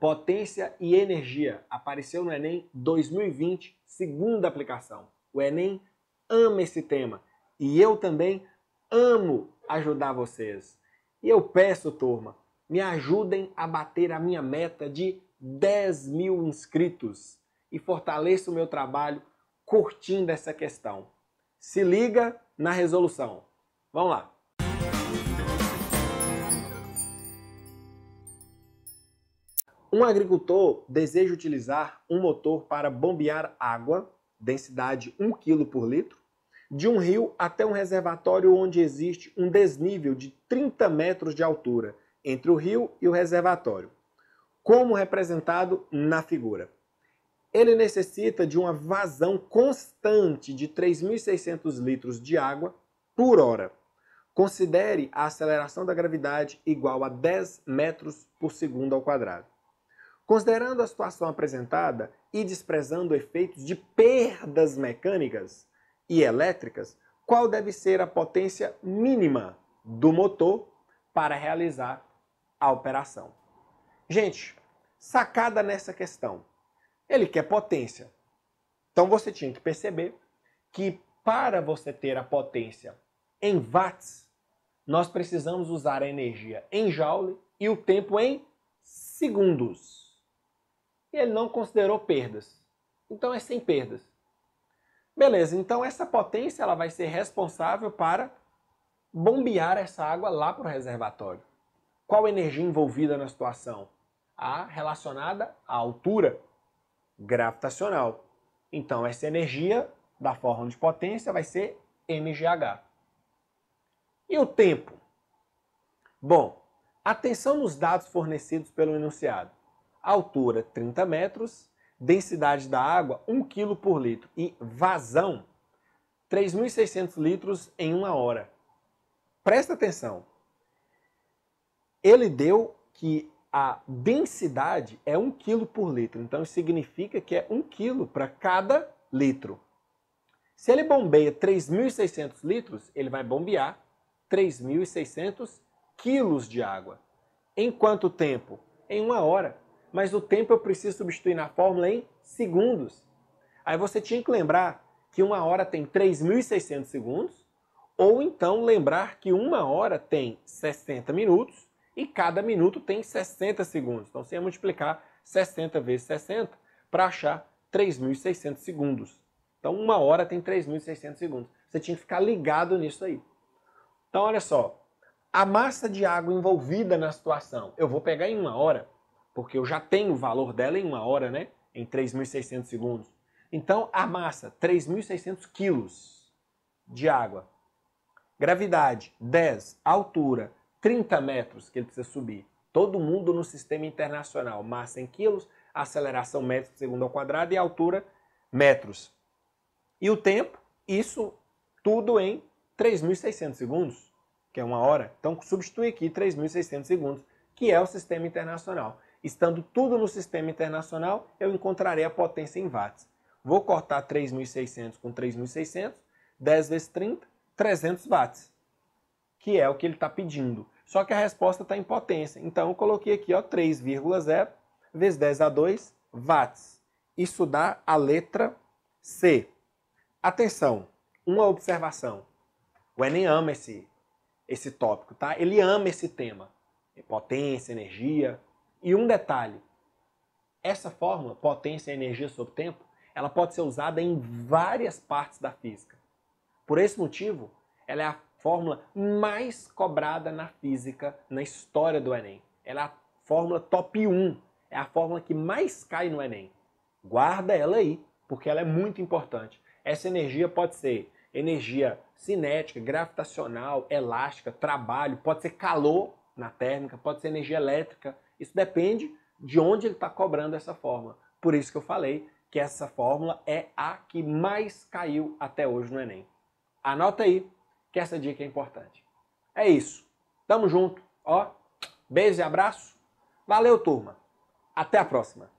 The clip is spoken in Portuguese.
Potência e energia apareceu no Enem 2020, segunda aplicação. O Enem ama esse tema e eu também amo ajudar vocês. E eu peço, turma, me ajudem a bater a minha meta de 10 mil inscritos e fortaleça o meu trabalho curtindo essa questão. Se liga na resolução. Vamos lá! Um agricultor deseja utilizar um motor para bombear água, densidade 1 kg por litro, de um rio até um reservatório onde existe um desnível de 30 metros de altura entre o rio e o reservatório, como representado na figura. Ele necessita de uma vazão constante de 3.600 litros de água por hora. Considere a aceleração da gravidade igual a 10 metros por segundo ao quadrado. Considerando a situação apresentada e desprezando efeitos de perdas mecânicas e elétricas, qual deve ser a potência mínima do motor para realizar a operação? Gente, sacada nessa questão. Ele quer potência. Então você tinha que perceber que para você ter a potência em watts, nós precisamos usar a energia em joule e o tempo em segundos ele não considerou perdas. Então é sem perdas. Beleza, então essa potência ela vai ser responsável para bombear essa água lá para o reservatório. Qual energia envolvida na situação? A relacionada à altura gravitacional. Então essa energia da forma de potência vai ser mgh. E o tempo? Bom, atenção nos dados fornecidos pelo enunciado altura 30 metros, densidade da água 1 kg por litro e vazão 3.600 litros em uma hora. Presta atenção. Ele deu que a densidade é 1 kg por litro, então significa que é 1 kg para cada litro. Se ele bombeia 3.600 litros, ele vai bombear 3.600 quilos de água. Em quanto tempo? Em uma hora mas o tempo eu preciso substituir na fórmula em segundos. Aí você tinha que lembrar que uma hora tem 3.600 segundos, ou então lembrar que uma hora tem 60 minutos e cada minuto tem 60 segundos. Então você ia multiplicar 60 vezes 60 para achar 3.600 segundos. Então uma hora tem 3.600 segundos. Você tinha que ficar ligado nisso aí. Então olha só, a massa de água envolvida na situação, eu vou pegar em uma hora, porque eu já tenho o valor dela em uma hora, né? Em 3.600 segundos. Então, a massa, 3.600 quilos de água. Gravidade, 10. Altura, 30 metros que ele precisa subir. Todo mundo no sistema internacional. Massa em quilos, aceleração metros por segundo ao quadrado e altura metros. E o tempo, isso tudo em 3.600 segundos, que é uma hora. Então, substitui aqui 3.600 segundos, que é o sistema internacional. Estando tudo no sistema internacional, eu encontrarei a potência em watts. Vou cortar 3.600 com 3.600, 10 vezes 30, 300 watts, que é o que ele está pedindo. Só que a resposta está em potência. Então eu coloquei aqui 3,0 vezes 10 a 2 watts. Isso dá a letra C. Atenção, uma observação. O Enem ama esse, esse tópico, tá? Ele ama esse tema. Potência, energia, e um detalhe, essa fórmula, potência, energia sobre tempo, ela pode ser usada em várias partes da física. Por esse motivo, ela é a fórmula mais cobrada na física na história do Enem. Ela é a fórmula top 1, é a fórmula que mais cai no Enem. Guarda ela aí, porque ela é muito importante. Essa energia pode ser energia cinética, gravitacional, elástica, trabalho, pode ser calor, na térmica, pode ser energia elétrica. Isso depende de onde ele está cobrando essa fórmula. Por isso que eu falei que essa fórmula é a que mais caiu até hoje no Enem. Anota aí que essa dica é importante. É isso. Tamo junto. Ó, beijo e abraço. Valeu, turma. Até a próxima.